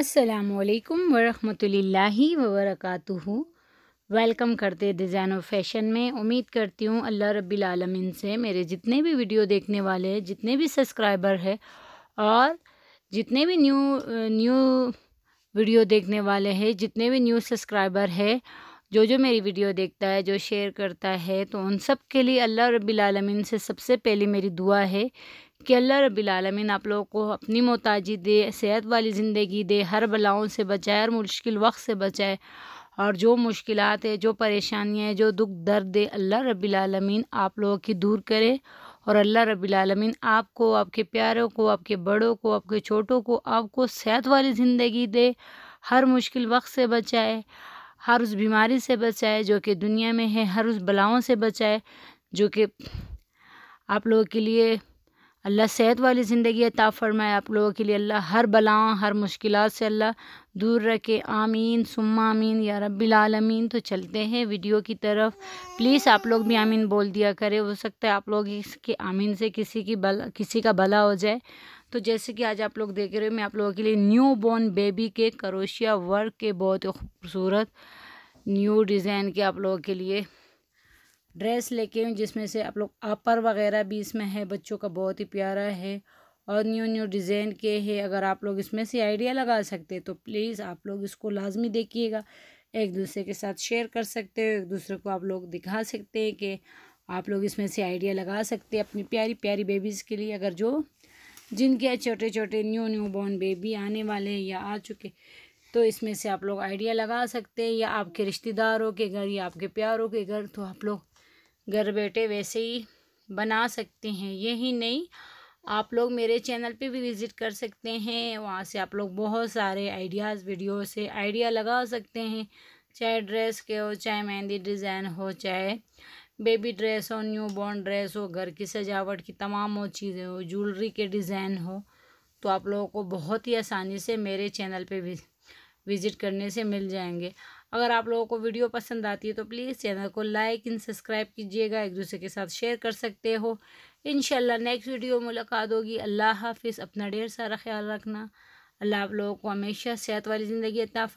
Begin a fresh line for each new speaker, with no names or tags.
असलकम वरहि वबरकatuh वेलकम करते डिज़ाइन और फैशन में उम्मीद करती हूँ अल्लाह रब्बिल से मेरे जितने भी वीडियो देखने वाले हैं जितने भी सब्सक्राइबर हैं और जितने भी न्यू न्यू वीडियो देखने वाले हैं जितने भी न्यू सब्सक्राइबर हैं जो जो मेरी वीडियो देखता है जो शेयर करता है तो उन सब के लिए अल्लाह रबालमीन से सबसे पहले मेरी दुआ है कि अल्लाह रबालमीन आप लोगों को अपनी मोताजी दे सेहत वाली ज़िंदगी दे हर बलाओं से बचाए और मुश्किल वक्त से बचाए और जो मुश्किल है जो परेशानियाँ हैं जो दुख दर्द है अल्लाह आलमीन आप लोगों की दूर करे और अल्लाह रबालमीन आपको आपके प्यारों को आपके बड़ों को आपके छोटों को आपको सेहत वाली ज़िंदगी दे हर मुश्किल वक्त से बचाए हर उस बीमारी से बचाए जो कि दुनिया में है हर उस बलाओं से बचाए जो कि आप लोगों के लिए अल्लाह सेहत वाली ज़िंदगी अता फ़रमाए आप लोगों के लिए अल्लाह हर बलाओं हर मुश्किल से अल्लाह दूर रखे आमीन सुम्मा आमीन या रबालमीन तो चलते हैं वीडियो की तरफ प्लीज़ आप लोग भी आमीन बोल दिया करें हो सकता है आप लोग इसके आमीन से किसी की बल किसी का भला हो जाए तो जैसे कि आज आप लोग देख रहे हो मैं आप लोगों के लिए न्यू बॉर्न बेबी के करोशिया वर्क के बहुत खूबसूरत न्यू डिज़ाइन के आप लोगों के लिए ड्रेस लेके हूँ जिसमें से आप लोग अपर वगैरह भी इसमें है बच्चों का बहुत ही प्यारा है और न्यू न्यू डिज़ाइन के है अगर आप लोग इसमें से आइडिया लगा सकते तो प्लीज़ आप लोग इसको लाजमी देखिएगा एक दूसरे के साथ शेयर कर सकते हो एक दूसरे को आप लोग दिखा सकते हैं कि आप लोग इसमें से आइडिया लगा सकते हैं अपनी प्यारी प्यारी बेबीज़ के लिए अगर जो जिनके छोटे छोटे न्यू न्यू बॉर्न बेबी आने वाले हैं या आ चुके तो इसमें से आप लोग आइडिया लगा सकते हैं या आपके रिश्तेदारों के घर या आपके प्यारों के घर तो आप लोग घर बैठे वैसे ही बना सकते हैं यही नहीं आप लोग मेरे चैनल पे भी विज़िट कर सकते हैं वहाँ से आप लोग बहुत सारे आइडियाज़ वीडियो से आइडिया लगा सकते हैं चाहे ड्रेस के हो चाहे मेहंदी डिज़ाइन हो चाहे बेबी ड्रेस हो न्यू बॉर्न ड्रेस हो घर की सजावट की तमाम वो चीज़ें हो ज्वेलरी के डिज़ाइन हो तो आप लोगों को बहुत ही आसानी से मेरे चैनल पे भी विज़िट करने से मिल जाएंगे अगर आप लोगों को वीडियो पसंद आती है तो प्लीज़ चैनल को लाइक एंड सब्सक्राइब कीजिएगा एक दूसरे के साथ शेयर कर सकते हो इन नेक्स्ट वीडियो मुलाकात होगी अल्लाह हाफिज़ अपना ढेर सारा ख्याल रखना अल्लाह आप लोगों को हमेशा सेहत वाली ज़िंदगी इतना